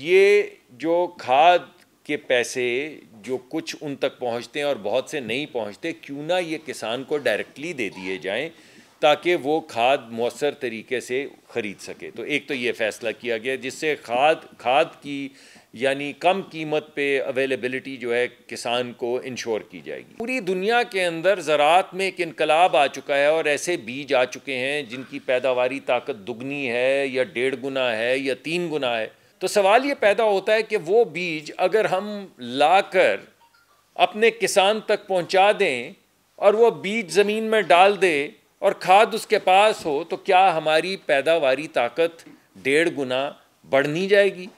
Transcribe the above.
ये जो खाद के पैसे जो कुछ उन तक पहुंचते हैं और बहुत से नहीं पहुंचते क्यों ना ये किसान को डायरेक्टली दे दिए जाएं ताकि वो खाद मौसर तरीके से ख़रीद सके तो एक तो ये फ़ैसला किया गया जिससे खाद खाद की यानी कम कीमत पे अवेलेबिलिटी जो है किसान को इंश्योर की जाएगी पूरी दुनिया के अंदर ज़रात में एक इनकलाब आ चुका है और ऐसे बीज आ चुके हैं जिनकी पैदावारी ताकत दुगनी है या डेढ़ गुना है या तीन गुना है तो सवाल ये पैदा होता है कि वो बीज अगर हम लाकर अपने किसान तक पहुंचा दें और वो बीज ज़मीन में डाल दे और खाद उसके पास हो तो क्या हमारी पैदावारी ताकत डेढ़ गुना बढ़नी जाएगी